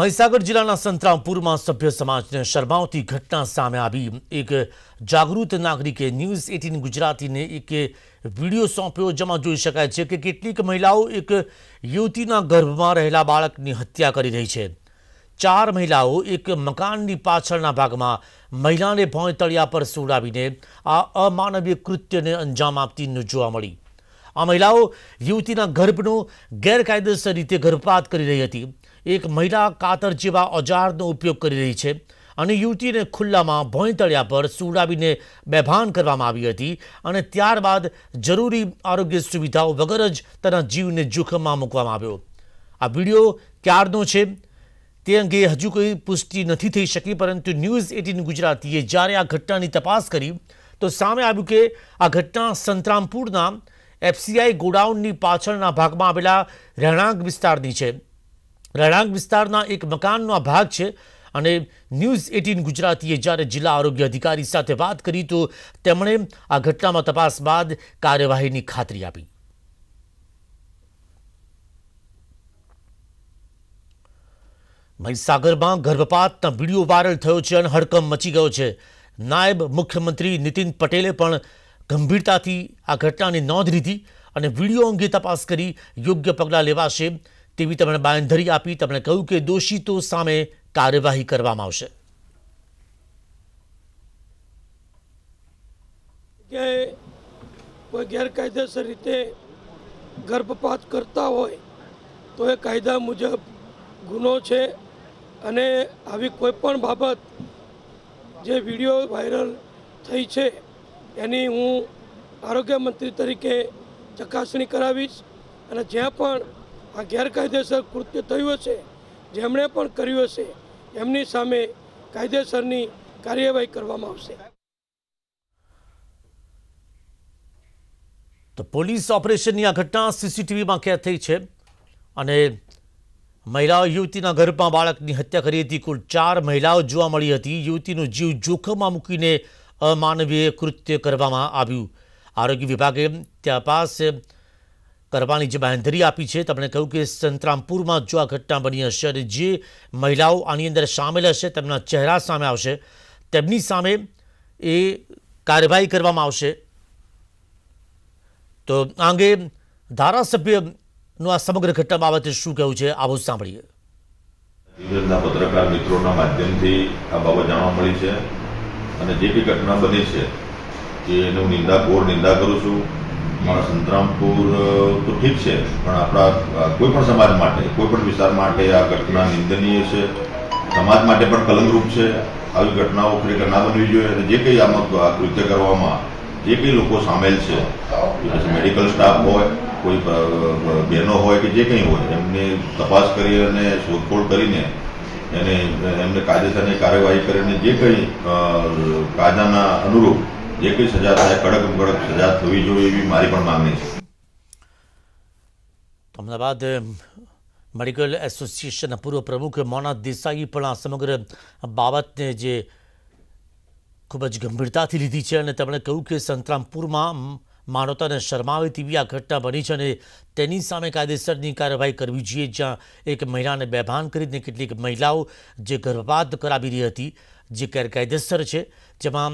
મહીસાગર જિલ્લાના સંતરામપુરમાં સભ્ય સમાજને શરમાવતી ઘટના સામે આવી એક જાગૃત નાગરિકે ન્યૂઝ એટીન ગુજરાતીને એક વિડીયો સોંપ્યો જેમાં જોઈ શકાય છે કે કેટલીક મહિલાઓ એક યુવતીના ગર્ભમાં રહેલા બાળકની હત્યા કરી રહી છે ચાર મહિલાઓ એક મકાનની પાછળના ભાગમાં મહિલાને ભોંય તળિયા પર સુડાવીને આ અમાનવીય કૃત્યને અંજામ આપતી જોવા મળી આ મહિલાઓ યુવતીના ગર્ભનું ગેરકાયદેસર રીતે ગર્ભપાત કરી રહી હતી એક મહિલા કાતર જેવા ઓજારનો ઉપયોગ કરી રહી છે અને યુવતીને ખુલ્લામાં ભોંયતળિયા પર સુડાવીને બેભાન કરવામાં આવી હતી અને ત્યારબાદ જરૂરી આરોગ્ય સુવિધાઓ વગર જ તેના જીવને જોખમમાં મૂકવામાં આવ્યો આ વિડીયો ક્યારનો છે તે અંગે હજુ કોઈ પુષ્ટિ નથી થઈ શકી પરંતુ ન્યૂઝ એટીન ગુજરાતીએ જ્યારે આ ઘટનાની તપાસ કરી તો સામે આવ્યું કે આ ઘટના સંતરામપુરના એફસીઆઈ ગોડાઉનની પાછળના ભાગમાં આવેલા રહેણાંક વિસ્તારની છે રહેણાંક વિસ્તારના એક મકાનનો આ ભાગ છે અને ન્યૂઝ એટીન ગુજરાતીએ જ્યારે જિલ્લા આરોગ્ય અધિકારી સાથે વાત કરી તો તેમણે આ ઘટનામાં તપાસ બાદ કાર્યવાહીની ખાતરી આપી મહીસાગરમાં ગર્ભપાતના વિડીયો વાયરલ થયો છે અને હડકંપ મચી ગયો છે નાયબ મુખ્યમંત્રી નીતિન પટેલે પણ ગંભીરતાથી આ ઘટનાની નોંધ લીધી અને વિડીયો અંગે તપાસ કરી યોગ્ય પગલાં લેવાશે તેવી તેમણે બાંયધરી આપી તેમણે કહ્યું કે દોષિતો સામે કાર્યવાહી કરવામાં આવશે કે કોઈ ગેરકાયદેસર રીતે ગર્ભપાત કરતા હોય તો એ કાયદા મુજબ ગુનો છે અને આવી કોઈ પણ બાબત જે વિડીયો વાયરલ થઈ છે એની હું આરોગ્ય મંત્રી તરીકે ચકાસણી કરાવીશ અને જ્યાં પણ આ ગેરકાયદેસર કૃત્ય થયું હશે જેમણે પણ કર્યું હશે એમની સામે કાયદેસરની કાર્યવાહી કરવામાં આવશે તો પોલીસ ઓપરેશનની આ ઘટના સીસીટીવીમાં કેદ થઈ છે અને મહિલાઓ યુવતીના ઘરમાં બાળકની હત્યા કરી હતી કુલ ચાર મહિલાઓ જોવા મળી હતી યુવતીનું જીવ જોખમમાં મૂકીને અમાનવીય કૃત્ય કરવામાં આવ્યું આરોગ્ય વિભાગે ત્યાં પાસે કરવાની જે બાંધરી આપી છે તેમણે કહ્યું કે સંતરામપુરમાં જો આ ઘટના બની હશે અને જે મહિલાઓ આની અંદર સામેલ હશે તેમના ચહેરા સામે આવશે તેમની સામે એ કાર્યવાહી કરવામાં આવશે તો આ અંગે ધારાસભ્યનું આ સમગ્ર ઘટના બાબતે શું કહ્યું છે આવો સાંભળીએ પત્રકાર મિત્રોના માધ્યમથી આ બાબત જાણવા મળી છે અને જે બી ઘટના બની છે એનું નિંદા ઘોર નિંદા કરું છું સંતરામપુર તો ઠીક છે પણ આપણા કોઈ પણ સમાજ માટે કોઈ પણ વિસ્તાર માટે આ ઘટના નિંદનીય છે સમાજ માટે પણ કલંકરૂપ છે આવી ઘટનાઓ ખરેખર ના બનવી જોઈએ અને જે કંઈ આમાં કૃત્ય કરવામાં જે કંઈ લોકો સામેલ છે મેડિકલ સ્ટાફ હોય કોઈ બહેનો હોય કે જે કંઈ હોય એમની તપાસ કરી અને શોધખોળ કરીને એને એમને કાયદેસરની કાર્યવાહી કરીને જે કંઈ કાયદાના અનુરૂપ જે કંઈ સજા થાય કડક કડક સજા થવી જોઈએ એવી મારી પણ માંગણી છે અમદાવાદ મેડિકલ એસોસિએશનના પૂર્વ પ્રમુખ મોના દેસાઈ પણ આ સમગ્ર બાબતને જે ખૂબ જ ગંભીરતાથી લીધી છે અને તેમણે કહ્યું કે સંતરામપુરમાં માનવતાને શરમાવે તેવી આ ઘટના બની છે અને તેની સામે કાયદેસરની કાર્યવાહી કરવી જોઈએ જ્યાં એક મહિલાને બેભાન કરીને કેટલીક મહિલાઓ જે ગર્ભપાત કરાવી રહી હતી જે ગેરકાયદેસર છે જેમાં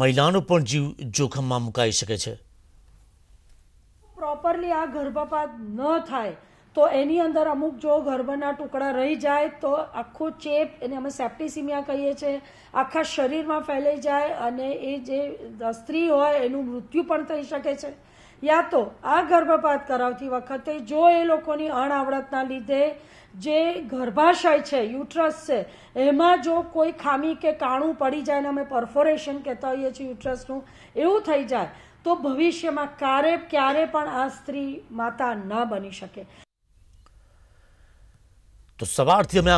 મહિલાનો પણ જીવ જોખમમાં મુકાઈ શકે છે પ્રોપરલી આ ગર્ભપાત ન થાય તો એની અંદર અમુક જો ગર્ભના ટુકડા રહી જાય તો આખો ચેપ એને અમે સેપ્ટિસિમિયા કહીએ છીએ આખા શરીરમાં ફેલાઈ જાય અને એ જે સ્ત્રી હોય એનું મૃત્યુ પણ થઈ શકે છે યા તો આ ગર્ભપાત કરાવતી વખતે જો એ લોકોની અણઆવડતના લીધે જે ગર્ભાશય છે યુટ્રસ છે એમાં જો કોઈ ખામી કે કાણું પડી જાય ને અમે પરફોરેશન કહેતા હોઈએ છીએ યુટ્રસનું એવું થઈ જાય તો ભવિષ્યમાં ક્યારે ક્યારે પણ આ સ્ત્રી માતા ન બની શકે તો સવારથી અમે